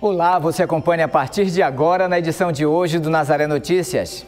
Olá, você acompanha a partir de agora na edição de hoje do Nazaré Notícias.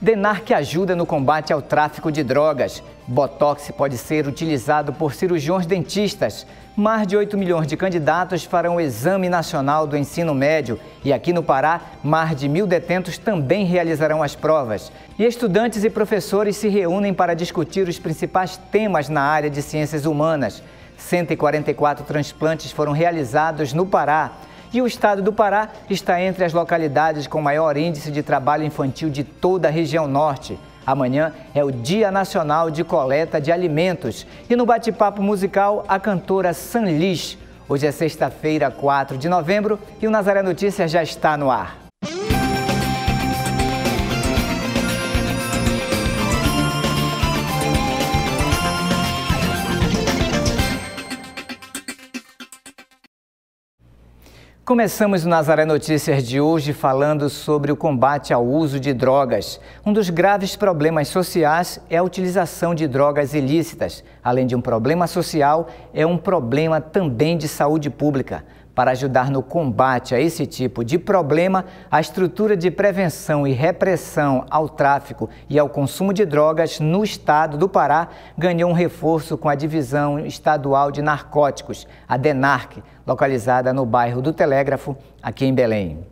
Denarc ajuda no combate ao tráfico de drogas. Botox pode ser utilizado por cirurgiões dentistas. Mais de 8 milhões de candidatos farão o Exame Nacional do Ensino Médio. E aqui no Pará, mais de mil detentos também realizarão as provas. E estudantes e professores se reúnem para discutir os principais temas na área de ciências humanas. 144 transplantes foram realizados no Pará e o estado do Pará está entre as localidades com maior índice de trabalho infantil de toda a região norte. Amanhã é o Dia Nacional de Coleta de Alimentos. E no bate-papo musical, a cantora Sanlis. Hoje é sexta-feira, 4 de novembro, e o Nazaré Notícias já está no ar. Começamos o Nazaré Notícias de hoje falando sobre o combate ao uso de drogas. Um dos graves problemas sociais é a utilização de drogas ilícitas. Além de um problema social, é um problema também de saúde pública. Para ajudar no combate a esse tipo de problema, a estrutura de prevenção e repressão ao tráfico e ao consumo de drogas no estado do Pará ganhou um reforço com a Divisão Estadual de Narcóticos, a DENARC, localizada no bairro do Telégrafo, aqui em Belém.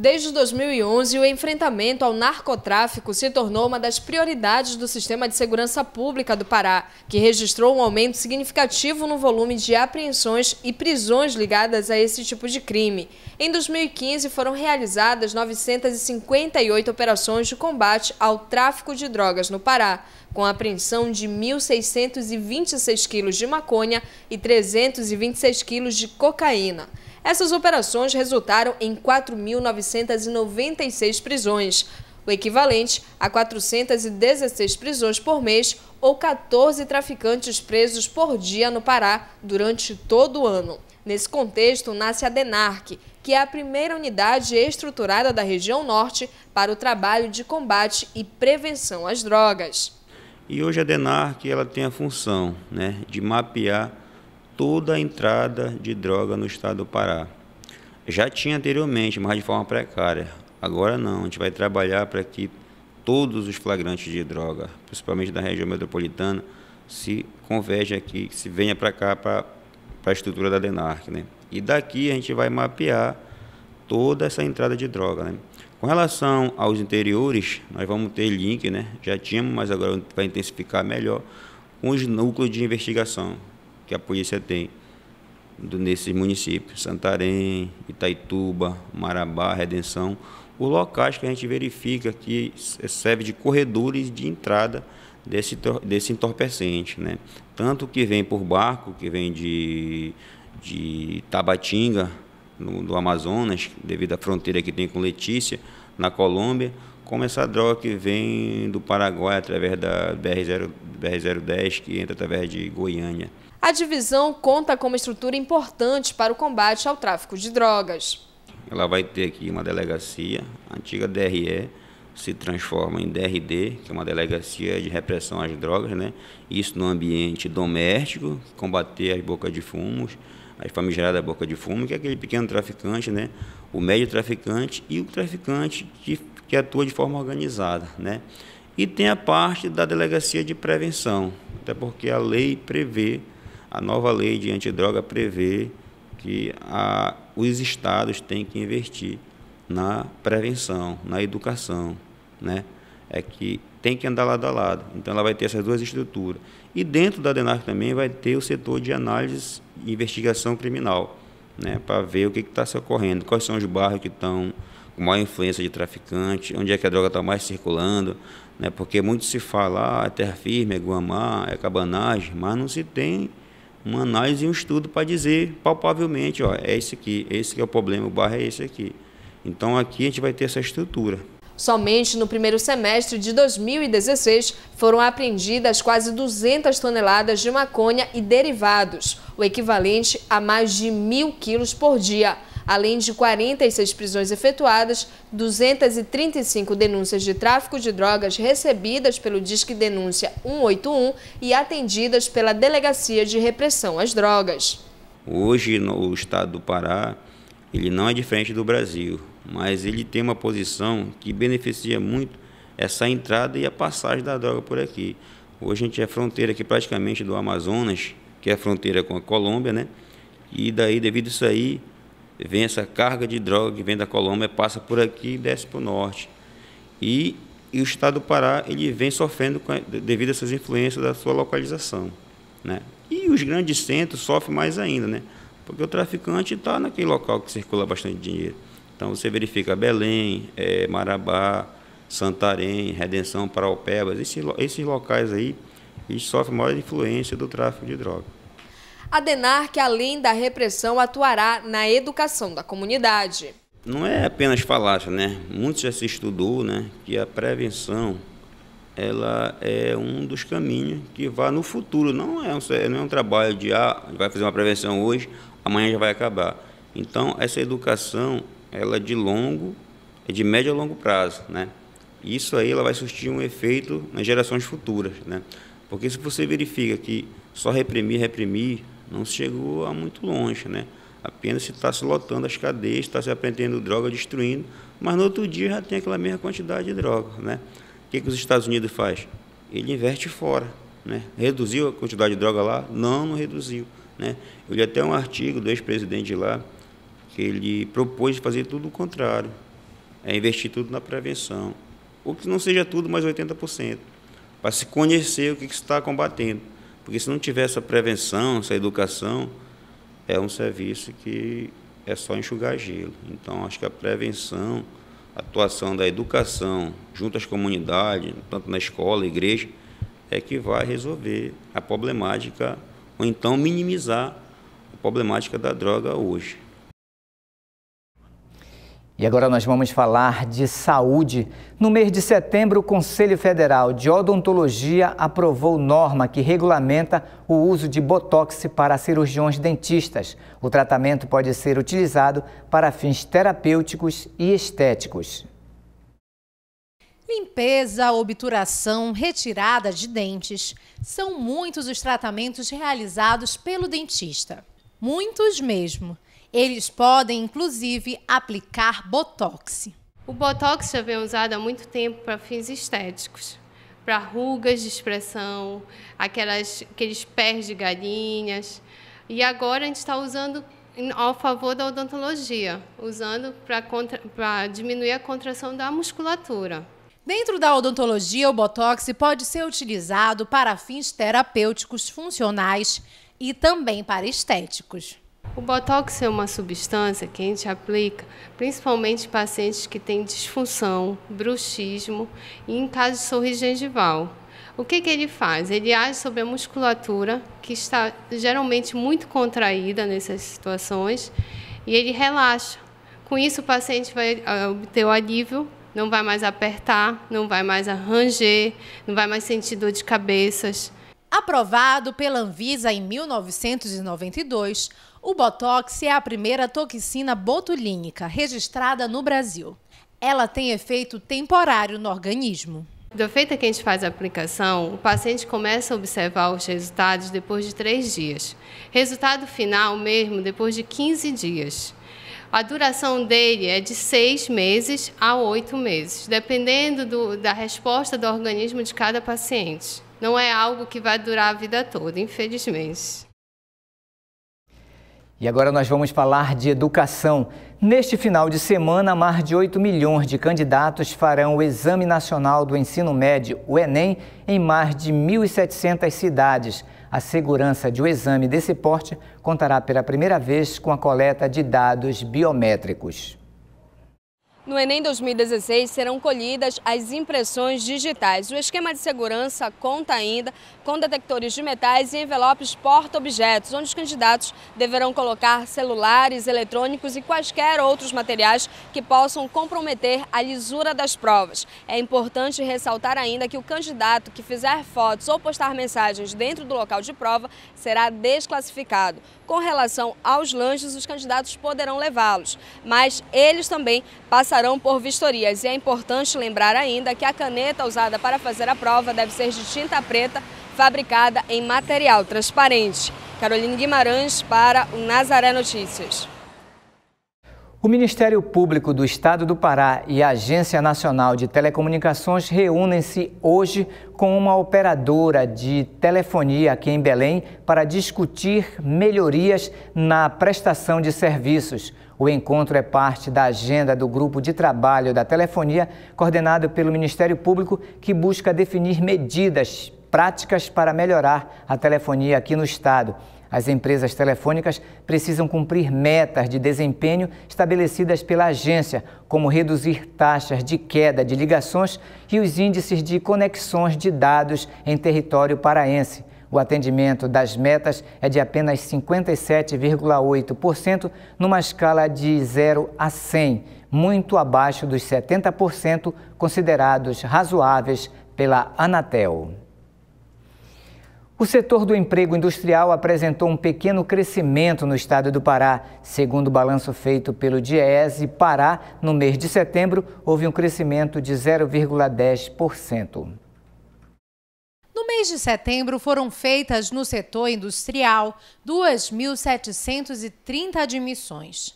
Desde 2011, o enfrentamento ao narcotráfico se tornou uma das prioridades do sistema de segurança pública do Pará, que registrou um aumento significativo no volume de apreensões e prisões ligadas a esse tipo de crime. Em 2015, foram realizadas 958 operações de combate ao tráfico de drogas no Pará, com a apreensão de 1.626 quilos de maconha e 326 quilos de cocaína. Essas operações resultaram em 4.996 prisões, o equivalente a 416 prisões por mês ou 14 traficantes presos por dia no Pará durante todo o ano. Nesse contexto, nasce a DENARC, que é a primeira unidade estruturada da região norte para o trabalho de combate e prevenção às drogas. E hoje a DENARC ela tem a função né, de mapear toda a entrada de droga no estado do Pará. Já tinha anteriormente, mas de forma precária. Agora não, a gente vai trabalhar para que todos os flagrantes de droga, principalmente da região metropolitana, se converjam aqui, se venha para cá, para a estrutura da DENARC. Né? E daqui a gente vai mapear toda essa entrada de droga. Né? Com relação aos interiores, nós vamos ter link, né? já tínhamos, mas agora vai intensificar melhor, com os núcleos de investigação, que a polícia tem nesses municípios, Santarém, Itaituba, Marabá, Redenção, os locais que a gente verifica que serve de corredores de entrada desse, desse entorpecente, né? Tanto que vem por barco, que vem de, de Tabatinga, no, do Amazonas, devido à fronteira que tem com Letícia, na Colômbia, como essa droga que vem do Paraguai através da BR-010, BR que entra através de Goiânia. A divisão conta com uma estrutura importante para o combate ao tráfico de drogas. Ela vai ter aqui uma delegacia, a antiga DRE, se transforma em DRD, que é uma delegacia de repressão às drogas, né? Isso no ambiente doméstico, combater as bocas de fumos, as famigeradas boca de fumo, que é aquele pequeno traficante, né? O médio traficante e o traficante que, que atua de forma organizada, né? E tem a parte da delegacia de prevenção, até porque a lei prevê a nova lei de antidroga prevê que a, os estados têm que investir na prevenção, na educação, né? É que tem que andar lado a lado. Então ela vai ter essas duas estruturas. E dentro da DENARC também vai ter o setor de análise e investigação criminal, né? Para ver o que está se ocorrendo, quais são os bairros que estão com maior influência de traficante, onde é que a droga está mais circulando, né? Porque muito se fala, ah, é terra firme, é Guamá, é cabanagem, mas não se tem uma análise e um estudo para dizer palpavelmente, ó, é esse aqui, esse que é o problema, o barra é esse aqui. Então aqui a gente vai ter essa estrutura. Somente no primeiro semestre de 2016 foram apreendidas quase 200 toneladas de maconha e derivados, o equivalente a mais de mil quilos por dia. Além de 46 prisões efetuadas, 235 denúncias de tráfico de drogas recebidas pelo Disque Denúncia 181 e atendidas pela Delegacia de Repressão às Drogas. Hoje, o estado do Pará, ele não é diferente do Brasil, mas ele tem uma posição que beneficia muito essa entrada e a passagem da droga por aqui. Hoje a gente é fronteira aqui praticamente do Amazonas, que é a fronteira com a Colômbia, né? E daí, devido a isso aí, vem essa carga de droga que vem da Colômbia, passa por aqui e desce para o norte. E, e, o estado do Pará ele vem sofrendo a, devido a essas influências da sua localização. Né? E os grandes centros sofrem mais ainda, né? porque o traficante está naquele local que circula bastante dinheiro. Então você verifica Belém, é, Marabá, Santarém, Redenção, Paraupebas, esses, esses locais aí eles sofrem maior influência do tráfico de droga a DENAR, que além da repressão, atuará na educação da comunidade. Não é apenas falácia, né? Muito já se estudou né, que a prevenção ela é um dos caminhos que vai no futuro. Não é um, não é um trabalho de ah, vai fazer uma prevenção hoje, amanhã já vai acabar. Então, essa educação ela é de longo, é de médio a longo prazo, né? Isso aí ela vai surtir um efeito nas gerações futuras, né? Porque se você verifica que só reprimir, reprimir, não chegou a muito longe, né? Apenas se está se lotando as cadeias, está se aprendendo droga, destruindo, mas no outro dia já tem aquela mesma quantidade de droga, né? O que, que os Estados Unidos faz? Ele investe fora, né? Reduziu a quantidade de droga lá? Não, não reduziu, né? Eu li até um artigo do ex-presidente lá que ele propôs fazer tudo o contrário, é investir tudo na prevenção, ou que não seja tudo, mas 80%, para se conhecer o que, que está combatendo. Porque se não tiver essa prevenção, essa educação, é um serviço que é só enxugar gelo. Então, acho que a prevenção, a atuação da educação junto às comunidades, tanto na escola, igreja, é que vai resolver a problemática, ou então minimizar a problemática da droga hoje. E agora nós vamos falar de saúde. No mês de setembro, o Conselho Federal de Odontologia aprovou norma que regulamenta o uso de botox para cirurgiões dentistas. O tratamento pode ser utilizado para fins terapêuticos e estéticos. Limpeza, obturação, retirada de dentes. São muitos os tratamentos realizados pelo dentista. Muitos mesmo. Eles podem, inclusive, aplicar botox. O botox já vem usado há muito tempo para fins estéticos, para rugas de expressão, aquelas, aqueles pés de galinhas. E agora a gente está usando ao favor da odontologia, usando para diminuir a contração da musculatura. Dentro da odontologia, o botox pode ser utilizado para fins terapêuticos funcionais e também para estéticos. O botox é uma substância que a gente aplica principalmente em pacientes que têm disfunção, bruxismo e em casos de sorriso gengival. O que, que ele faz? Ele age sobre a musculatura, que está geralmente muito contraída nessas situações, e ele relaxa. Com isso, o paciente vai ah, obter o alívio não vai mais apertar, não vai mais arranjar, não vai mais sentir dor de cabeças. Aprovado pela Anvisa em 1992, o Botox é a primeira toxina botulínica registrada no Brasil. Ela tem efeito temporário no organismo. Do feita que a gente faz a aplicação, o paciente começa a observar os resultados depois de três dias. Resultado final mesmo depois de 15 dias. A duração dele é de seis meses a oito meses, dependendo do, da resposta do organismo de cada paciente. Não é algo que vai durar a vida toda, infelizmente. E agora nós vamos falar de educação. Neste final de semana, mais de 8 milhões de candidatos farão o Exame Nacional do Ensino Médio, o Enem, em mais de 1.700 cidades. A segurança de um exame desse porte contará pela primeira vez com a coleta de dados biométricos. No Enem 2016 serão colhidas as impressões digitais. O esquema de segurança conta ainda com detectores de metais e envelopes porta-objetos, onde os candidatos deverão colocar celulares, eletrônicos e quaisquer outros materiais que possam comprometer a lisura das provas. É importante ressaltar ainda que o candidato que fizer fotos ou postar mensagens dentro do local de prova será desclassificado. Com relação aos lanches, os candidatos poderão levá-los, mas eles também passarão passarão por vistorias. E é importante lembrar ainda que a caneta usada para fazer a prova deve ser de tinta preta, fabricada em material transparente. Caroline Guimarães para o Nazaré Notícias. O Ministério Público do Estado do Pará e a Agência Nacional de Telecomunicações reúnem-se hoje com uma operadora de telefonia aqui em Belém para discutir melhorias na prestação de serviços. O encontro é parte da agenda do grupo de trabalho da telefonia, coordenado pelo Ministério Público, que busca definir medidas práticas para melhorar a telefonia aqui no Estado. As empresas telefônicas precisam cumprir metas de desempenho estabelecidas pela agência, como reduzir taxas de queda de ligações e os índices de conexões de dados em território paraense. O atendimento das metas é de apenas 57,8%, numa escala de 0 a 100, muito abaixo dos 70% considerados razoáveis pela Anatel. O setor do emprego industrial apresentou um pequeno crescimento no estado do Pará. Segundo o balanço feito pelo Diese Pará, no mês de setembro, houve um crescimento de 0,10%. No mês de setembro, foram feitas no setor industrial 2.730 admissões,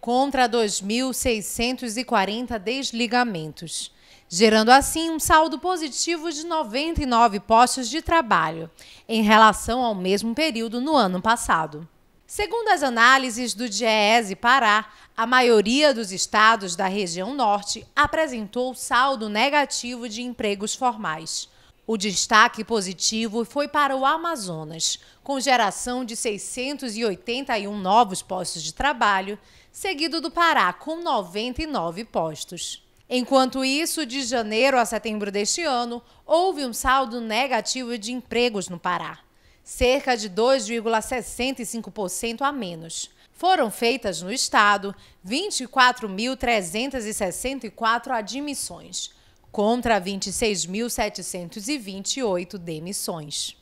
contra 2.640 desligamentos, gerando assim um saldo positivo de 99 postos de trabalho, em relação ao mesmo período no ano passado. Segundo as análises do DIEESE Pará, a maioria dos estados da região norte apresentou saldo negativo de empregos formais, o destaque positivo foi para o Amazonas, com geração de 681 novos postos de trabalho, seguido do Pará, com 99 postos. Enquanto isso, de janeiro a setembro deste ano, houve um saldo negativo de empregos no Pará, cerca de 2,65% a menos. Foram feitas no estado 24.364 admissões contra 26.728 demissões.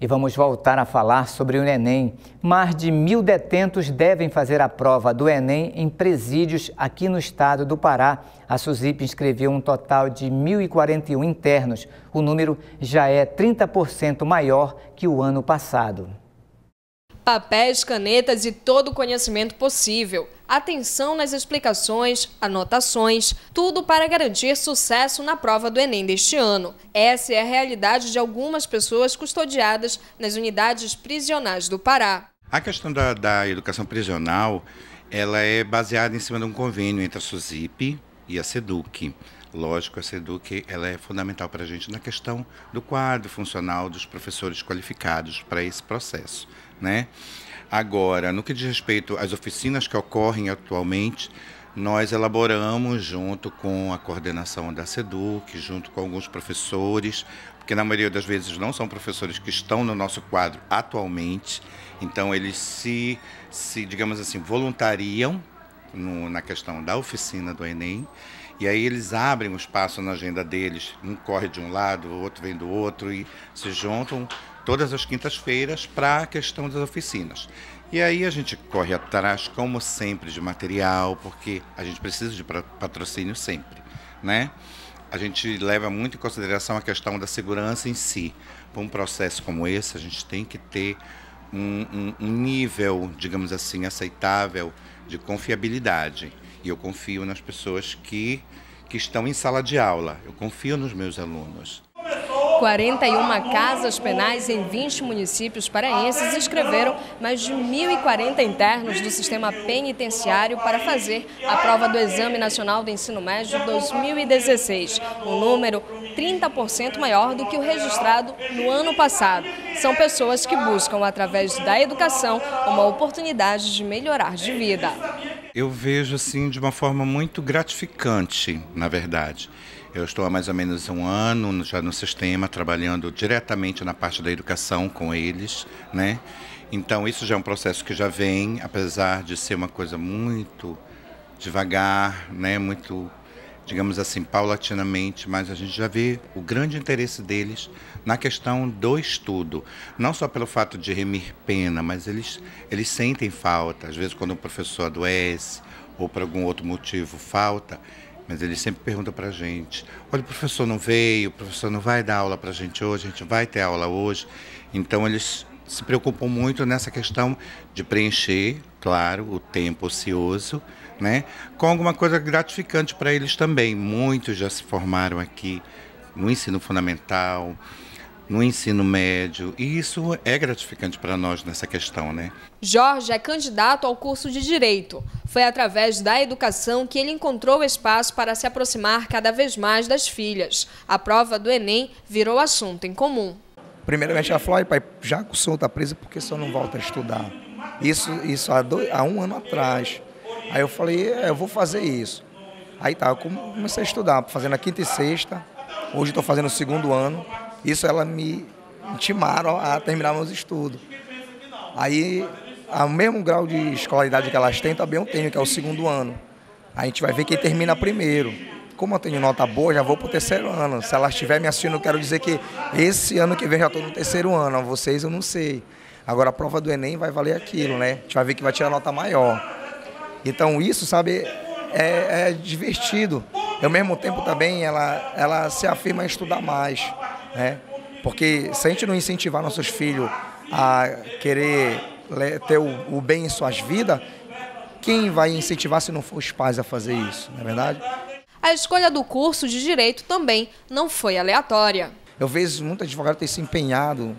E vamos voltar a falar sobre o Enem. Mais de mil detentos devem fazer a prova do Enem em presídios aqui no estado do Pará. A SUSIP inscreveu um total de 1.041 internos. O número já é 30% maior que o ano passado papéis, canetas e todo o conhecimento possível. Atenção nas explicações, anotações, tudo para garantir sucesso na prova do Enem deste ano. Essa é a realidade de algumas pessoas custodiadas nas unidades prisionais do Pará. A questão da, da educação prisional ela é baseada em cima de um convênio entre a SUSIP e a SEDUC. Lógico, a SEDUC ela é fundamental para a gente na questão do quadro funcional dos professores qualificados para esse processo né? Agora, no que diz respeito às oficinas que ocorrem atualmente, nós elaboramos junto com a coordenação da SEDUC, junto com alguns professores, porque na maioria das vezes não são professores que estão no nosso quadro atualmente, então eles se, se digamos assim, voluntariam no, na questão da oficina do Enem, e aí eles abrem um espaço na agenda deles, um corre de um lado, o outro vem do outro, e se juntam todas as quintas-feiras para a questão das oficinas. E aí a gente corre atrás, como sempre, de material, porque a gente precisa de patrocínio sempre, né? A gente leva muito em consideração a questão da segurança em si. Para um processo como esse, a gente tem que ter um, um, um nível, digamos assim, aceitável de confiabilidade. E eu confio nas pessoas que, que estão em sala de aula, eu confio nos meus alunos. 41 casas penais em 20 municípios paraenses inscreveram mais de 1.040 internos do sistema penitenciário para fazer a prova do Exame Nacional do Ensino Médio 2016, um número 30% maior do que o registrado no ano passado. São pessoas que buscam, através da educação, uma oportunidade de melhorar de vida. Eu vejo assim de uma forma muito gratificante, na verdade. Eu estou há mais ou menos um ano já no sistema, trabalhando diretamente na parte da educação com eles, né? Então, isso já é um processo que já vem, apesar de ser uma coisa muito devagar, né? Muito, digamos assim, paulatinamente, mas a gente já vê o grande interesse deles na questão do estudo. Não só pelo fato de remir pena, mas eles, eles sentem falta. Às vezes, quando o professor adoece ou por algum outro motivo falta, mas ele sempre pergunta para a gente: olha, o professor não veio, o professor não vai dar aula para a gente hoje, a gente vai ter aula hoje. Então, eles se preocupam muito nessa questão de preencher, claro, o tempo ocioso, né, com alguma coisa gratificante para eles também. Muitos já se formaram aqui no ensino fundamental, no ensino médio. E isso é gratificante para nós nessa questão, né? Jorge é candidato ao curso de Direito. Foi através da educação que ele encontrou espaço para se aproximar cada vez mais das filhas. A prova do Enem virou assunto em comum. Primeiramente, ela falou, pai, já que o senhor está preso, por que o senhor não volta a estudar? Isso, isso há, dois, há um ano atrás. Aí eu falei, é, eu vou fazer isso. Aí tá, eu comecei a estudar, fazendo a quinta e sexta. Hoje estou fazendo o segundo ano. Isso ela me intimaram a terminar meus estudos. Aí, o mesmo grau de escolaridade que elas têm, também eu tenho, que é o segundo ano. A gente vai ver quem termina primeiro. Como eu tenho nota boa, já vou para o terceiro ano. Se elas estiverem me assinando, eu quero dizer que esse ano que vem já estou no terceiro ano. Vocês eu não sei. Agora a prova do Enem vai valer aquilo, né? A gente vai ver que vai tirar nota maior. Então isso, sabe, é, é divertido. E, ao mesmo tempo também ela, ela se afirma a estudar mais. Né? Porque se a gente não incentivar nossos filhos a querer ter o, bem em suas vidas, quem vai incentivar se não for os pais a fazer isso, não é verdade? A escolha do curso de Direito também não foi aleatória. Eu vejo muitos advogados ter se empenhado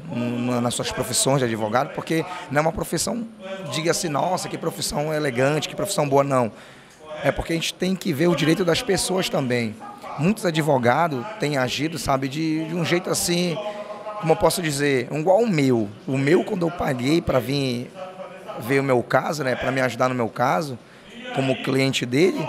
nas suas profissões de advogado, porque não é uma profissão, diga assim, nossa, que profissão elegante, que profissão boa, não. É porque a gente tem que ver o direito das pessoas também muitos advogados têm agido, sabe, de, de um jeito assim, como eu posso dizer, igual o meu. O meu, quando eu paguei para vir ver o meu caso, né, para me ajudar no meu caso, como cliente dele,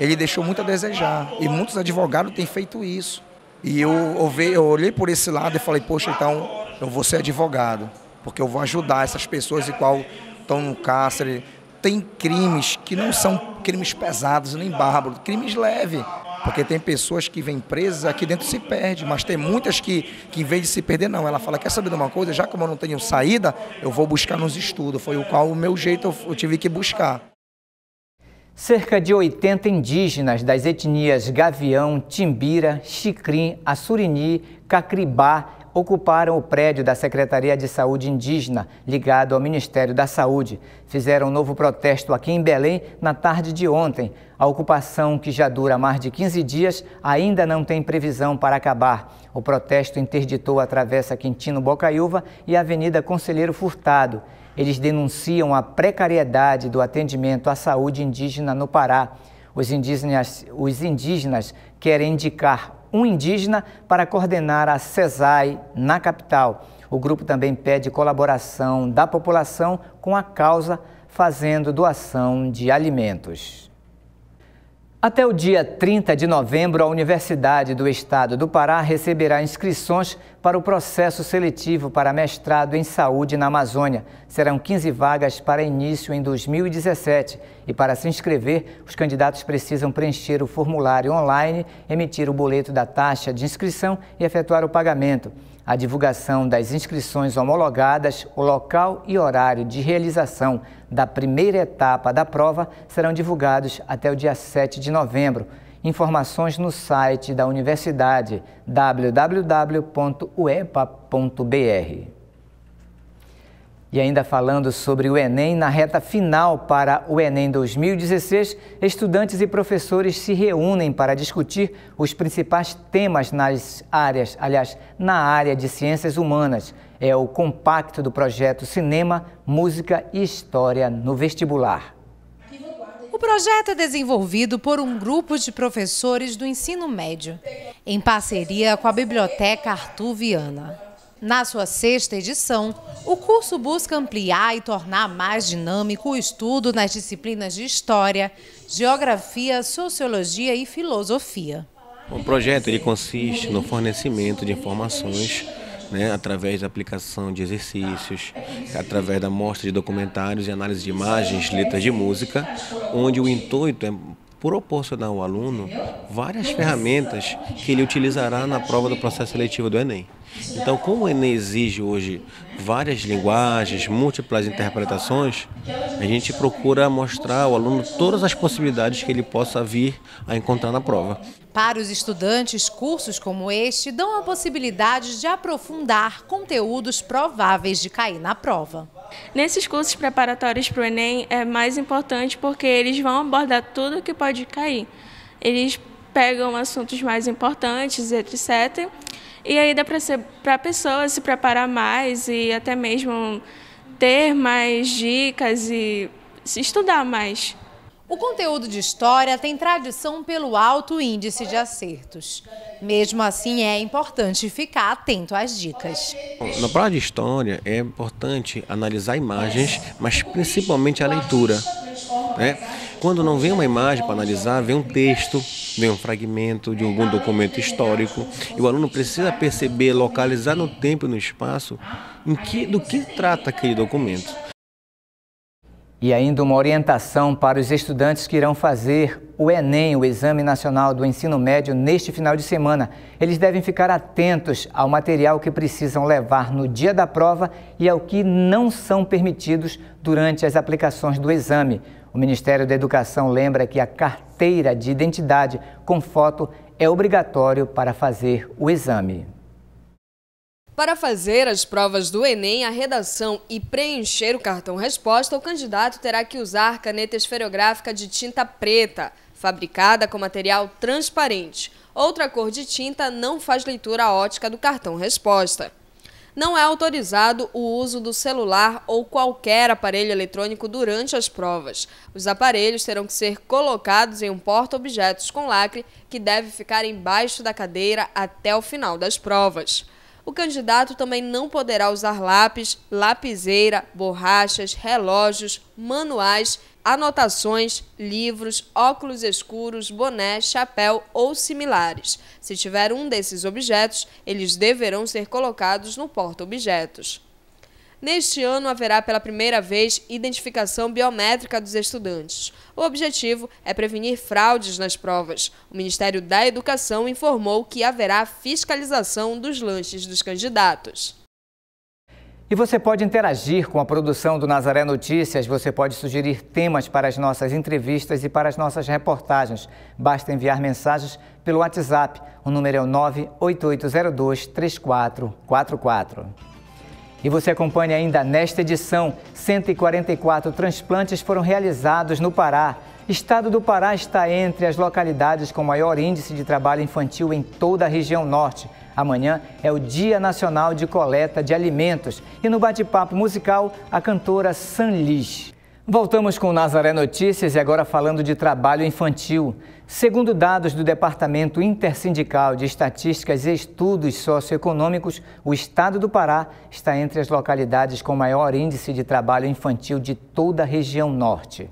ele deixou muito a desejar. E muitos advogados têm feito isso. E eu, eu, ve, eu olhei por esse lado e falei, poxa, então eu vou ser advogado, porque eu vou ajudar essas pessoas e qual estão no cárcere. Tem crimes que não são crimes pesados nem bárbaros, crimes leves. Porque tem pessoas que vêm presas aqui dentro se perde, mas tem muitas que, que em vez de se perder, não. Ela fala, quer saber de uma coisa? Já como eu não tenho saída, eu vou buscar nos estudos. Foi o qual o meu jeito eu, eu tive que buscar. Cerca de 80 indígenas das etnias Gavião, Timbira, Xicrim, Assurini, Cacribá ocuparam o prédio da Secretaria de Saúde Indígena, ligado ao Ministério da Saúde. Fizeram um novo protesto aqui em Belém na tarde de ontem. A ocupação, que já dura mais de 15 dias, ainda não tem previsão para acabar. O protesto interditou a Travessa Quintino Bocaiúva e a Avenida Conselheiro Furtado. Eles denunciam a precariedade do atendimento à saúde indígena no Pará. Os indígenas, os indígenas querem indicar um indígena para coordenar a CESAI na capital. O grupo também pede colaboração da população com a causa, fazendo doação de alimentos. Até o dia 30 de novembro, a Universidade do Estado do Pará receberá inscrições para o processo seletivo para mestrado em saúde na Amazônia. Serão 15 vagas para início em 2017. E para se inscrever, os candidatos precisam preencher o formulário online, emitir o boleto da taxa de inscrição e efetuar o pagamento. A divulgação das inscrições homologadas, o local e horário de realização da primeira etapa da prova serão divulgados até o dia 7 de novembro. Informações no site da universidade www.uepa.br. E ainda falando sobre o Enem, na reta final para o Enem 2016, estudantes e professores se reúnem para discutir os principais temas nas áreas, aliás, na área de ciências humanas é o compacto do projeto Cinema, Música e História no Vestibular. O projeto é desenvolvido por um grupo de professores do ensino médio, em parceria com a Biblioteca Artur Viana. Na sua sexta edição, o curso busca ampliar e tornar mais dinâmico o estudo nas disciplinas de História, Geografia, Sociologia e Filosofia. O projeto ele consiste no fornecimento de informações né, através da aplicação de exercícios, ah, é através da mostra de documentários e análise de imagens, letras de música, onde o intuito é proporcionar ao aluno várias ferramentas que ele utilizará na prova do processo seletivo do Enem. Então, como o Enem exige hoje várias linguagens, múltiplas interpretações, a gente procura mostrar ao aluno todas as possibilidades que ele possa vir a encontrar na prova. Para os estudantes, cursos como este dão a possibilidade de aprofundar conteúdos prováveis de cair na prova. Nesses cursos preparatórios para o Enem é mais importante porque eles vão abordar tudo que pode cair. Eles pegam assuntos mais importantes, etc e aí dá para a pessoa se preparar mais e até mesmo ter mais dicas e se estudar mais. O conteúdo de história tem tradição pelo alto índice de acertos. Mesmo assim, é importante ficar atento às dicas. Na prova de história, é importante analisar imagens, mas principalmente a leitura. Né? Quando não vem uma imagem para analisar, vem um texto de um fragmento, de algum documento histórico. E o aluno precisa perceber, localizar no tempo e no espaço em que, do que trata aquele documento. E ainda uma orientação para os estudantes que irão fazer o Enem, o Exame Nacional do Ensino Médio, neste final de semana. Eles devem ficar atentos ao material que precisam levar no dia da prova e ao que não são permitidos durante as aplicações do exame. O Ministério da Educação lembra que a carteira de identidade com foto é obrigatório para fazer o exame. Para fazer as provas do Enem, a redação e preencher o cartão resposta, o candidato terá que usar caneta esferográfica de tinta preta, fabricada com material transparente. Outra cor de tinta não faz leitura ótica do cartão resposta não é autorizado o uso do celular ou qualquer aparelho eletrônico durante as provas. Os aparelhos terão que ser colocados em um porta-objetos com lacre que deve ficar embaixo da cadeira até o final das provas. O candidato também não poderá usar lápis, lapiseira, borrachas, relógios, manuais anotações, livros, óculos escuros, boné, chapéu ou similares. Se tiver um desses objetos, eles deverão ser colocados no porta-objetos. Neste ano haverá pela primeira vez identificação biométrica dos estudantes. O objetivo é prevenir fraudes nas provas. O Ministério da Educação informou que haverá fiscalização dos lanches dos candidatos. E você pode interagir com a produção do Nazaré Notícias, você pode sugerir temas para as nossas entrevistas e para as nossas reportagens. Basta enviar mensagens pelo WhatsApp, o número é o 988023444. E você acompanha ainda nesta edição, 144 transplantes foram realizados no Pará. Estado do Pará está entre as localidades com maior índice de trabalho infantil em toda a região norte. Amanhã é o Dia Nacional de Coleta de Alimentos e no bate-papo musical, a cantora Sanlis. Voltamos com Nazaré Notícias e agora falando de trabalho infantil. Segundo dados do Departamento Intersindical de Estatísticas e Estudos Socioeconômicos, o estado do Pará está entre as localidades com maior índice de trabalho infantil de toda a região norte.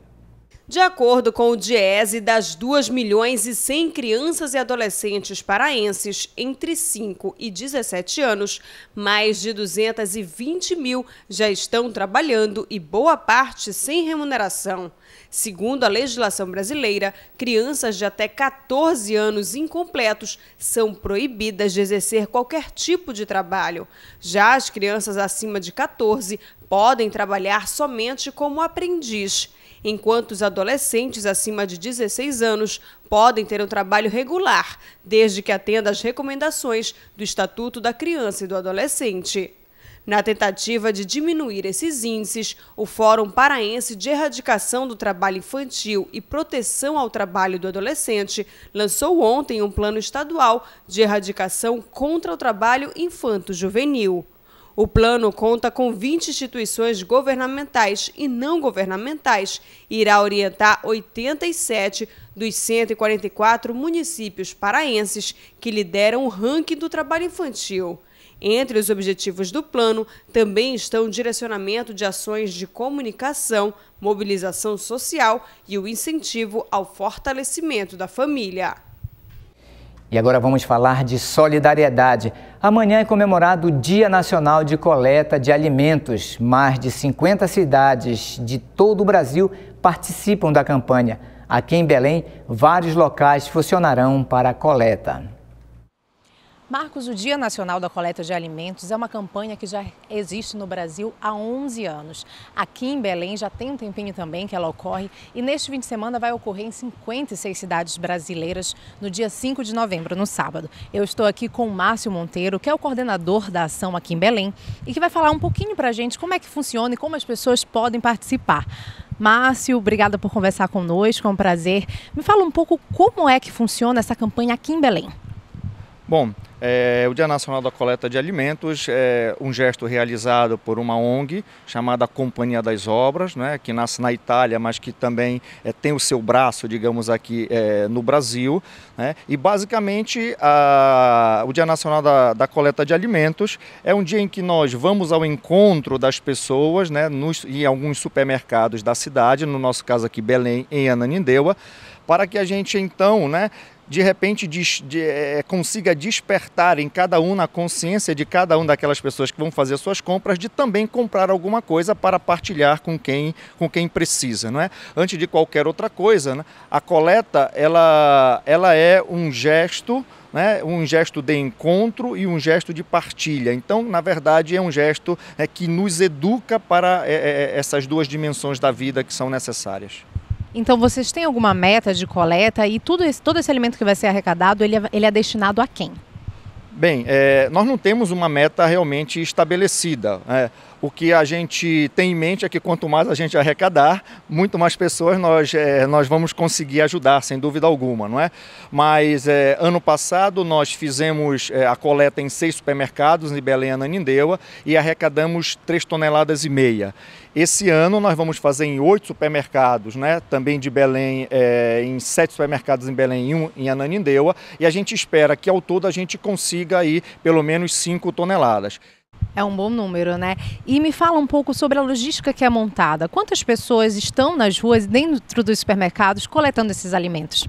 De acordo com o DIESE, das 2 milhões e 100 crianças e adolescentes paraenses entre 5 e 17 anos, mais de 220 mil já estão trabalhando e boa parte sem remuneração. Segundo a legislação brasileira, crianças de até 14 anos incompletos são proibidas de exercer qualquer tipo de trabalho. Já as crianças acima de 14 podem trabalhar somente como aprendiz enquanto os adolescentes acima de 16 anos podem ter um trabalho regular, desde que atenda às recomendações do Estatuto da Criança e do Adolescente. Na tentativa de diminuir esses índices, o Fórum Paraense de Erradicação do Trabalho Infantil e Proteção ao Trabalho do Adolescente lançou ontem um plano estadual de erradicação contra o trabalho infanto-juvenil. O plano conta com 20 instituições governamentais e não governamentais e irá orientar 87 dos 144 municípios paraenses que lideram o ranking do trabalho infantil. Entre os objetivos do plano também estão o direcionamento de ações de comunicação, mobilização social e o incentivo ao fortalecimento da família. E agora vamos falar de solidariedade. Amanhã é comemorado o Dia Nacional de Coleta de Alimentos. Mais de 50 cidades de todo o Brasil participam da campanha. Aqui em Belém, vários locais funcionarão para a coleta. Marcos, o Dia Nacional da Coleta de Alimentos é uma campanha que já existe no Brasil há 11 anos. Aqui em Belém já tem um tempinho também que ela ocorre e neste fim de semana vai ocorrer em 56 cidades brasileiras no dia 5 de novembro, no sábado. Eu estou aqui com o Márcio Monteiro, que é o coordenador da ação aqui em Belém e que vai falar um pouquinho para a gente como é que funciona e como as pessoas podem participar. Márcio, obrigada por conversar conosco, é um prazer. Me fala um pouco como é que funciona essa campanha aqui em Belém. Bom, é, o Dia Nacional da Coleta de Alimentos é um gesto realizado por uma ONG chamada Companhia das Obras, né, que nasce na Itália, mas que também é, tem o seu braço, digamos, aqui é, no Brasil. Né, e basicamente a, o Dia Nacional da, da, Coleta de Alimentos é um dia em que nós vamos ao encontro das pessoas né, nos, em alguns supermercados da cidade, no nosso caso aqui Belém, em Ananindeua, para que a gente então né, de repente des, de, é, é, consiga despertar em cada um, na consciência de cada um daquelas pessoas que vão fazer suas compras, de também comprar alguma coisa para partilhar com quem, com quem precisa, não é? Antes de qualquer outra coisa, né? a coleta ela, ela é um gesto né, um gesto de encontro e um gesto de partilha. Então, na verdade, é um gesto é, que nos educa para é, é, é, essas duas dimensões da vida que são necessárias. Então vocês têm alguma meta de coleta e tudo esse, todo esse alimento que vai ser arrecadado, ele é, ele é destinado a quem? Bem, é, nós não temos uma meta realmente estabelecida. É. O que a gente tem em mente é que quanto mais a gente arrecadar, muito mais pessoas nós, é, nós vamos conseguir ajudar, sem dúvida alguma, não é? Mas é, ano passado nós fizemos é, a coleta em seis supermercados em Belém e Ananindeua e arrecadamos três toneladas e meia. Esse ano nós vamos fazer em oito supermercados, né? também de Belém, em sete supermercados em Belém e um em Ananindeua, e a gente espera que ao todo a gente consiga aí pelo menos 5 toneladas. É um bom número, né? E me fala um pouco sobre a logística que é montada. Quantas pessoas estão nas ruas, dentro dos supermercados, coletando esses alimentos?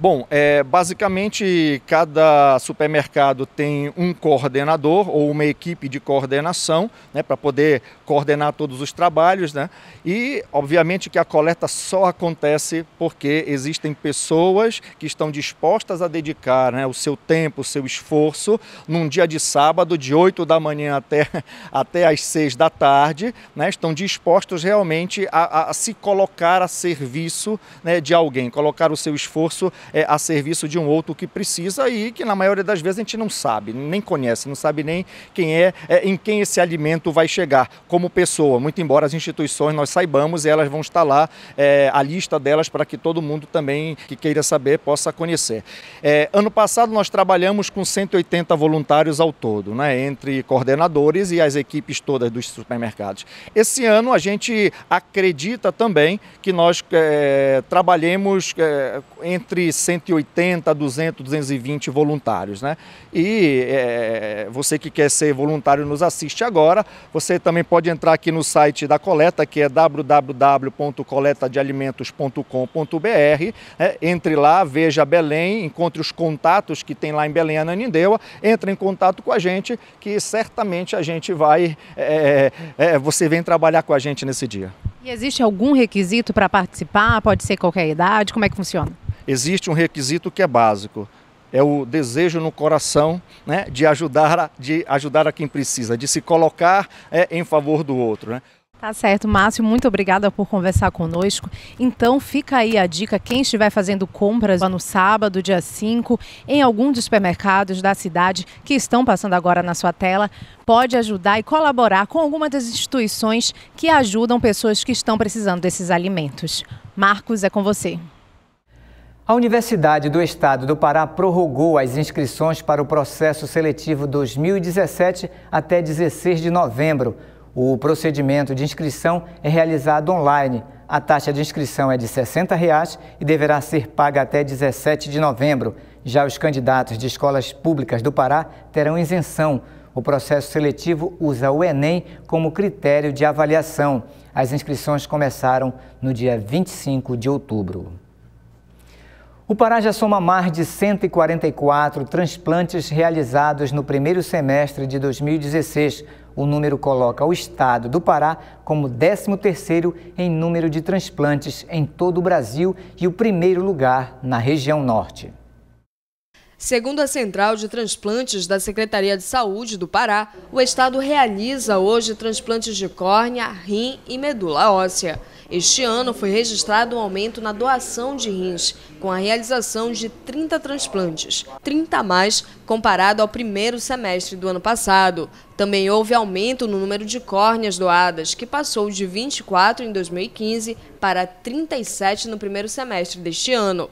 Bom, é, basicamente cada supermercado tem um coordenador ou uma equipe de coordenação né, para poder coordenar todos os trabalhos. Né? E, obviamente, que a coleta só acontece porque existem pessoas que estão dispostas a dedicar né, o seu tempo, o seu esforço, num dia de sábado, de 8 da manhã até, até às 6 da tarde, né, estão dispostos realmente a, a, a se colocar a serviço né, de alguém, colocar o seu esforço é, a serviço de um outro que precisa e que na maioria das vezes a gente não sabe, nem conhece, não sabe nem quem é, é em quem esse alimento vai chegar como pessoa. Muito embora as instituições nós saibamos, elas vão estar lá, é, a lista delas para que todo mundo também que queira saber possa conhecer. É, ano passado nós trabalhamos com 180 voluntários ao todo, né, entre coordenadores e as equipes todas dos supermercados. Esse ano a gente acredita também que nós é, trabalhemos é, entre 180, 200, 220 voluntários. Né? E é, você que quer ser voluntário nos assiste agora, você também pode entrar aqui no site da coleta, que é www.coletadealimentos.com.br. Né? Entre lá, veja Belém, encontre os contatos que tem lá em Belém Ananindeua, entre em contato com a gente, que certamente a gente vai, é, é, é, você vem trabalhar com a gente nesse dia. E existe algum requisito para participar? Pode ser qualquer idade? Como é que funciona? existe um requisito que é básico. É o desejo no coração né, de, ajudar a, de ajudar a quem precisa, de se colocar é, em favor do outro. Né? Tá certo, Márcio, muito obrigada por conversar conosco. Então, fica aí a dica: quem estiver fazendo compras no sábado, dia 5, em algum dos supermercados da cidade que estão passando agora na sua tela, pode ajudar e colaborar com alguma das instituições que ajudam pessoas que estão precisando desses alimentos. Marcos, é com você. A Universidade do Estado do Pará prorrogou as inscrições para o processo seletivo 2017 até 16 de novembro. O procedimento de inscrição é realizado online. A taxa de inscrição é de R$ 60 reais e deverá ser paga até 17 de novembro. Já os candidatos de escolas públicas do Pará terão isenção. O processo seletivo usa o Enem como critério de avaliação. As inscrições começaram no dia 25 de outubro. O Pará já soma mais de 144 transplantes realizados no primeiro semestre de 2016. O número coloca o estado do Pará como 13º em número de transplantes em todo o Brasil e o primeiro lugar na região norte. Segundo a Central de Transplantes da Secretaria de Saúde do Pará, o Estado realiza hoje transplantes de córnea, rim e medula óssea. Este ano foi registrado um aumento na doação de rins, com a realização de 30 transplantes, 30 a mais comparado ao primeiro semestre do ano passado. Também houve aumento no número de córneas doadas, que passou de 24 em 2015 para 37 no primeiro semestre deste ano.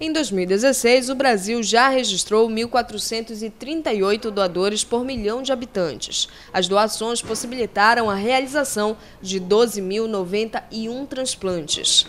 Em 2016, o Brasil já registrou 1.438 doadores por milhão de habitantes. As doações possibilitaram a realização de 12.091 transplantes.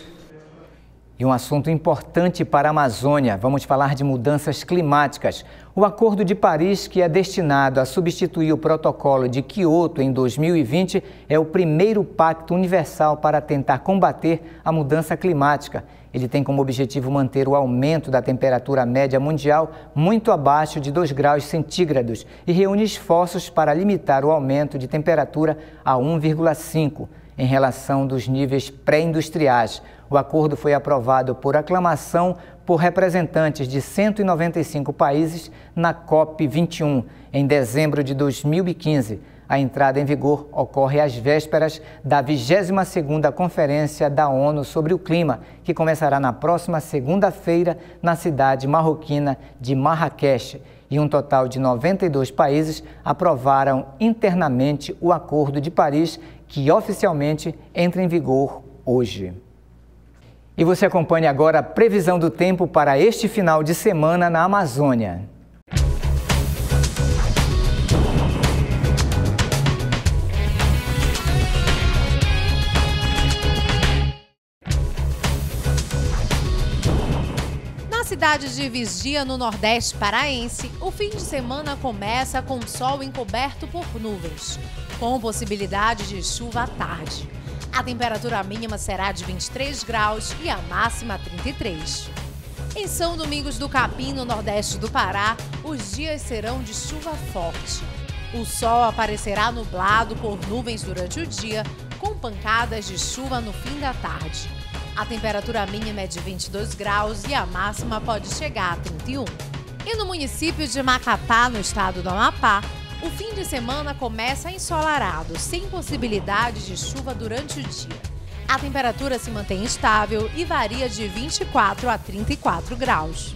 E um assunto importante para a Amazônia. Vamos falar de mudanças climáticas. O Acordo de Paris, que é destinado a substituir o Protocolo de Quioto em 2020, é o primeiro pacto universal para tentar combater a mudança climática. Ele tem como objetivo manter o aumento da temperatura média mundial muito abaixo de 2 graus centígrados e reúne esforços para limitar o aumento de temperatura a 1,5 em relação dos níveis pré-industriais. O acordo foi aprovado por aclamação por representantes de 195 países na COP 21 em dezembro de 2015. A entrada em vigor ocorre às vésperas da 22ª Conferência da ONU sobre o Clima, que começará na próxima segunda-feira na cidade marroquina de Marrakech. E um total de 92 países aprovaram internamente o Acordo de Paris, que oficialmente entra em vigor hoje. E você acompanha agora a previsão do tempo para este final de semana na Amazônia. cidade de Vigia, no Nordeste paraense, o fim de semana começa com sol encoberto por nuvens, com possibilidade de chuva à tarde. A temperatura mínima será de 23 graus e a máxima 33. Em São Domingos do Capim, no Nordeste do Pará, os dias serão de chuva forte. O sol aparecerá nublado por nuvens durante o dia, com pancadas de chuva no fim da tarde. A temperatura mínima é de 22 graus e a máxima pode chegar a 31. E no município de Macapá, no estado do Amapá, o fim de semana começa ensolarado, sem possibilidade de chuva durante o dia. A temperatura se mantém estável e varia de 24 a 34 graus.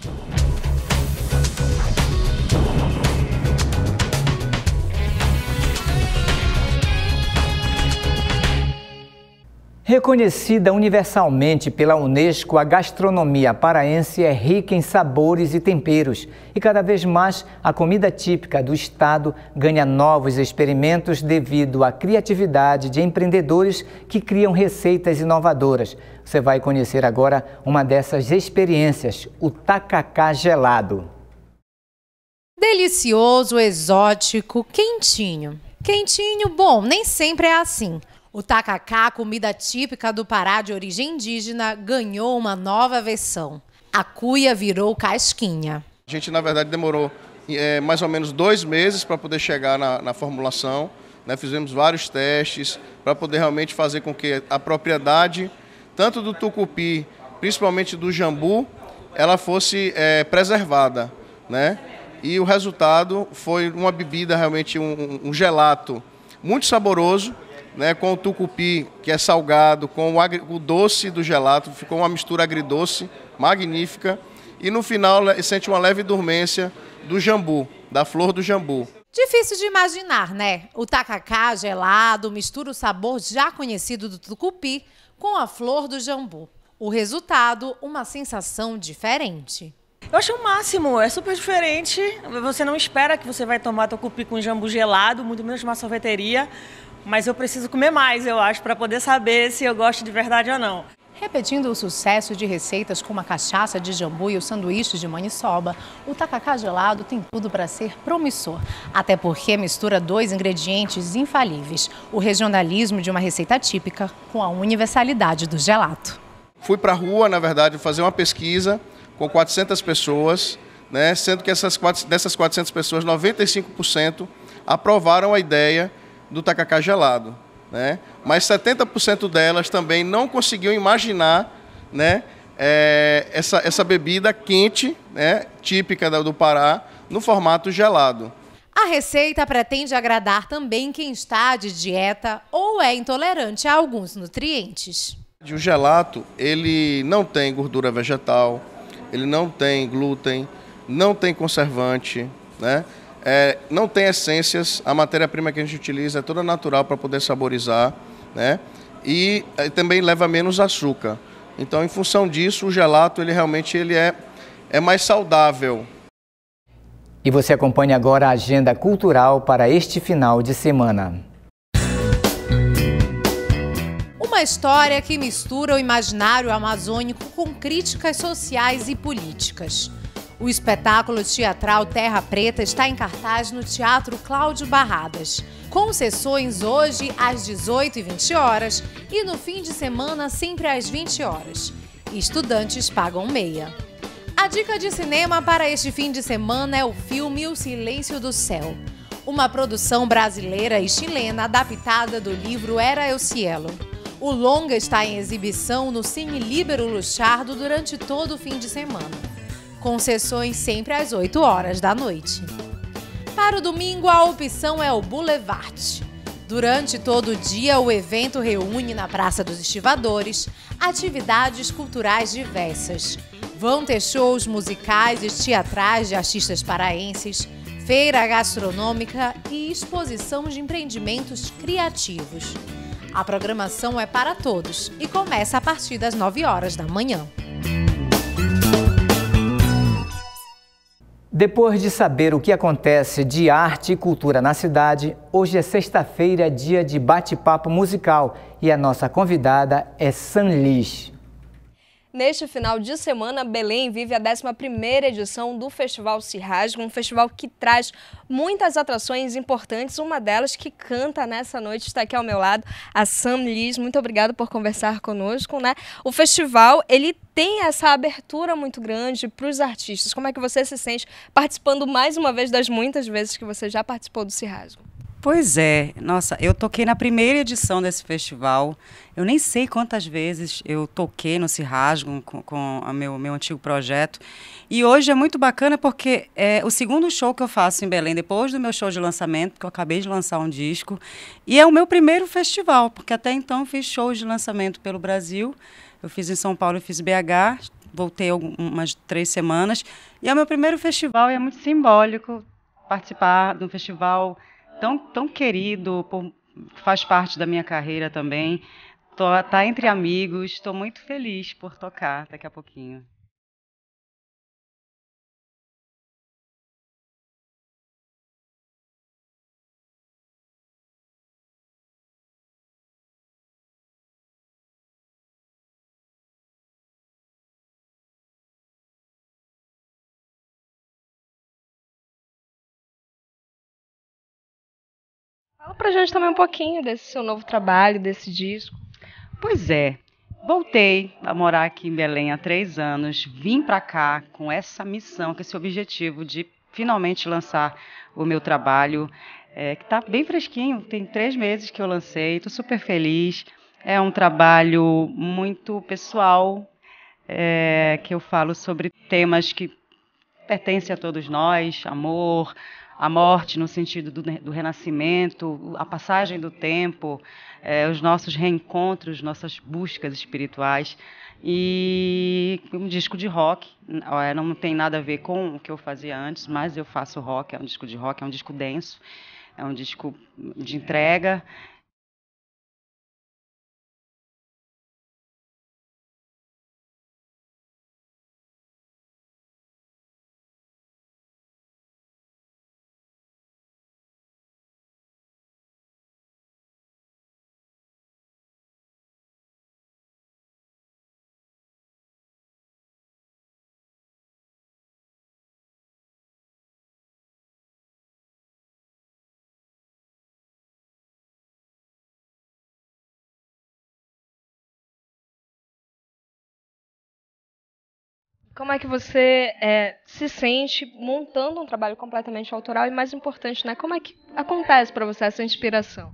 Reconhecida universalmente pela Unesco, a gastronomia paraense é rica em sabores e temperos. E cada vez mais a comida típica do estado ganha novos experimentos devido à criatividade de empreendedores que criam receitas inovadoras. Você vai conhecer agora uma dessas experiências, o tacacá gelado. Delicioso, exótico, quentinho. Quentinho, bom, nem sempre é assim. O tacacá, comida típica do Pará de origem indígena, ganhou uma nova versão. A cuia virou casquinha. A gente, na verdade, demorou é, mais ou menos dois meses para poder chegar na, na formulação. Né? Fizemos vários testes para poder realmente fazer com que a propriedade, tanto do tucupi, principalmente do jambu, ela fosse é, preservada. Né? E o resultado foi uma bebida, realmente um, um gelato muito saboroso, né, com o tucupi, que é salgado, com o, agri, o doce do gelato, ficou uma mistura agridoce magnífica. E no final sente uma leve dormência do jambu, da flor do jambu. Difícil de imaginar, né? O tacacá gelado mistura o sabor já conhecido do tucupi com a flor do jambu. O resultado, uma sensação diferente. Eu acho o máximo, é super diferente. Você não espera que você vai tomar tucupi com jambu gelado, muito menos uma sorveteria mas eu preciso comer mais, eu acho, para poder saber se eu gosto de verdade ou não. Repetindo o sucesso de receitas como a cachaça de jambu e o sanduíche de maniçoba, o tacacá gelado tem tudo para ser promissor, até porque mistura dois ingredientes infalíveis, o regionalismo de uma receita típica com a universalidade do gelato. Fui para a rua, na verdade, fazer uma pesquisa com 400 pessoas, né, sendo que essas, dessas 400 pessoas, 95% aprovaram a ideia do tacacá gelado. Né? Mas 70% delas também não conseguiam imaginar né, é, essa, essa bebida quente, né, típica do Pará, no formato gelado. A receita pretende agradar também quem está de dieta ou é intolerante a alguns nutrientes. O gelato, ele não tem gordura vegetal, ele não tem glúten, não tem conservante, né? é, não tem essências, a matéria-prima que a gente utiliza é toda natural para poder saborizar, né? E é, também leva menos açúcar. Então, em função disso, o gelato ele realmente ele é, é mais saudável. E você acompanha agora a agenda cultural para este final de semana. Uma história que mistura o imaginário amazônico com críticas sociais e políticas. O espetáculo teatral Terra Preta está em cartaz no Teatro Cláudio Barradas, com sessões hoje às 18 e 20 horas e no fim de semana sempre às 20 horas. Estudantes pagam meia. A dica de cinema para este fim de semana é o filme O Silêncio do Céu, uma produção brasileira e chilena adaptada do livro Era Eu Cielo. O longa está em exibição no Cine Libero Luchardo durante todo o fim de semana com sessões sempre às 8 horas da noite. Para o domingo, a opção é o Boulevard. Durante todo o dia, o evento reúne na Praça dos Estivadores atividades culturais diversas. Vão ter shows musicais e teatrais de artistas paraenses, feira gastronômica e exposição de empreendimentos criativos. A programação é para todos e começa a partir das 9 horas da manhã. Depois de saber o que acontece de arte e cultura na cidade, hoje é sexta-feira, dia de bate-papo musical, e a nossa convidada é San Lish. Neste final de semana, Belém vive a 11ª edição do Festival Se Rasga, um festival que traz muitas atrações importantes. Uma delas que canta nessa noite está aqui ao meu lado, a Sam Liz. Muito obrigada por conversar conosco, né? O festival, ele tem essa abertura muito grande para os artistas. Como é que você se sente participando mais uma vez das muitas vezes que você já participou do Se Rasga? Pois é, nossa, eu toquei na primeira edição desse festival. Eu nem sei quantas vezes eu toquei no Se com, com o meu, meu antigo projeto. E hoje é muito bacana porque é o segundo show que eu faço em Belém, depois do meu show de lançamento, que eu acabei de lançar um disco. E é o meu primeiro festival, porque até então fiz shows de lançamento pelo Brasil. Eu fiz em São Paulo e fiz BH, voltei algumas três semanas. E é o meu primeiro festival e é muito simbólico participar de um festival tão, tão querido, por, faz parte da minha carreira também. Tô, tá entre amigos, estou muito feliz por tocar daqui a pouquinho. Fala pra gente também um pouquinho desse seu novo trabalho, desse disco. Pois é. Voltei a morar aqui em Belém há três anos, vim para cá com essa missão, com esse objetivo de finalmente lançar o meu trabalho, é, que está bem fresquinho, tem três meses que eu lancei, estou super feliz. É um trabalho muito pessoal, é, que eu falo sobre temas que pertencem a todos nós: amor, a morte no sentido do, né, do renascimento, a passagem do tempo, é, os nossos reencontros, nossas buscas espirituais. E um disco de rock, é, não tem nada a ver com o que eu fazia antes, mas eu faço rock, é um disco de rock, é um disco denso, é um disco de entrega, como é que você é, se sente montando um trabalho completamente autoral e, mais importante, né, como é que acontece para você essa inspiração?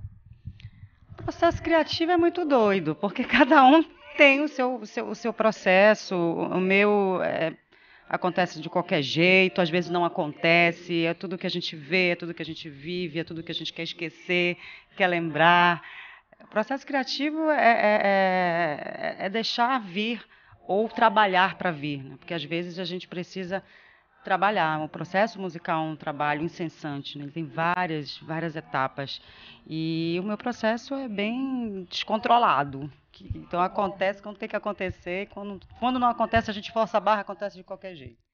O processo criativo é muito doido, porque cada um tem o seu, o seu, o seu processo. O meu é, acontece de qualquer jeito, às vezes não acontece. É tudo que a gente vê, é tudo que a gente vive, é tudo que a gente quer esquecer, quer lembrar. O processo criativo é, é, é, é deixar vir ou trabalhar para vir, né? porque às vezes a gente precisa trabalhar. O processo musical é um trabalho incessante, né? ele tem várias, várias etapas. E o meu processo é bem descontrolado. Então acontece quando tem que acontecer, quando, quando não acontece a gente força a barra, acontece de qualquer jeito.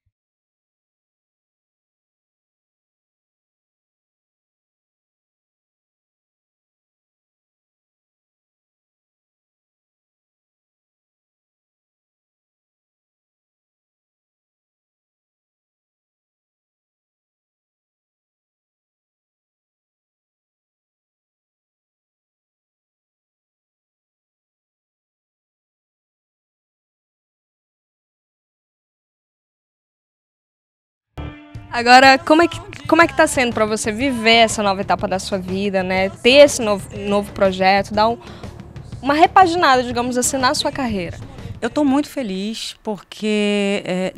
Agora, como é que como é que está sendo para você viver essa nova etapa da sua vida, né? Ter esse novo, novo projeto, dar um, uma repaginada, digamos assim, na sua carreira? Eu estou muito feliz porque é,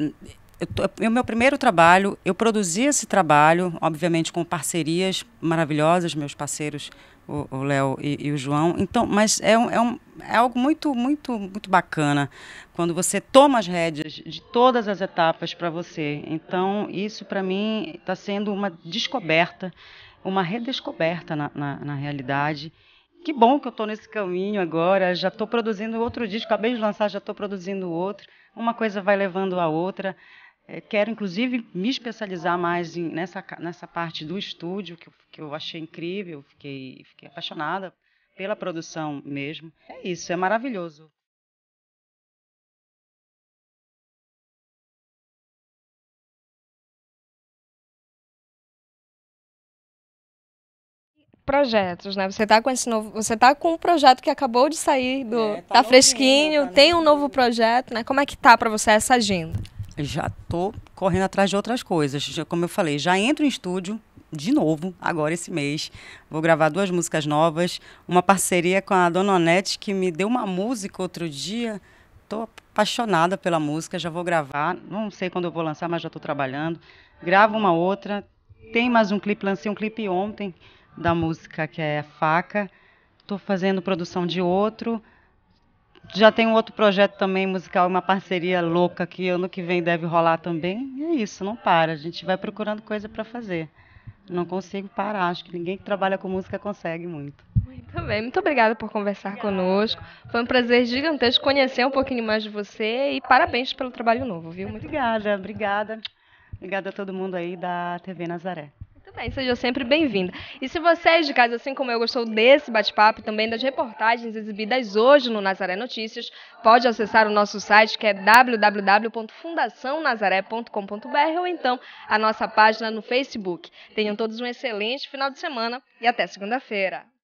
é, o meu primeiro trabalho, eu produzi esse trabalho, obviamente com parcerias maravilhosas, meus parceiros o Léo e, e, o João. Então, mas é, um, é, um, é algo muito, muito, muito bacana quando você toma as rédeas de todas as etapas para você. Então, isso para mim está sendo uma descoberta, uma redescoberta na, na, na realidade. Que bom que eu estou nesse caminho agora. Já estou produzindo outro disco, acabei de lançar, já estou produzindo outro. Uma coisa vai levando a outra. É, quero, inclusive, me especializar mais em, nessa, nessa parte do estúdio, que, que eu achei incrível, fiquei, fiquei apaixonada pela produção mesmo. É isso, é maravilhoso. projetos, né? Você está com esse novo, você tá com um projeto que acabou de sair do, é, tá, tá fresquinho, tá tem um novo projeto, né? Como é que tá para você essa agenda? já tô correndo atrás de outras coisas. Já, como eu falei, já entro em estúdio de novo, agora esse mês. Vou gravar duas músicas novas, uma parceria com a Dona Onete, que me deu uma música outro dia. Tô apaixonada pela música, já vou gravar. Não sei quando eu vou lançar, mas já estou trabalhando. Gravo uma outra. Tem mais um clipe, lancei um clipe ontem da música que é Faca. Estou fazendo produção de outro já tem um outro projeto também musical, uma parceria louca que ano que vem deve rolar também. E é isso, não para. A gente vai procurando coisa para fazer. Não consigo parar. Acho que ninguém que trabalha com música consegue muito. Muito bem. Muito obrigada por conversar obrigada. conosco. Foi um prazer gigantesco conhecer um pouquinho mais de você e parabéns pelo trabalho novo, viu? Muito obrigada, obrigada. Obrigada a todo mundo aí da TV Nazaré também, seja sempre bem-vinda. E se vocês é de casa, assim como eu, gostou desse bate-papo e também das reportagens exibidas hoje no Nazaré Notícias, pode acessar o nosso site que é www.fundaçãonazaré.com.br ou então a nossa página no Facebook. Tenham todos um excelente final de semana e até segunda-feira.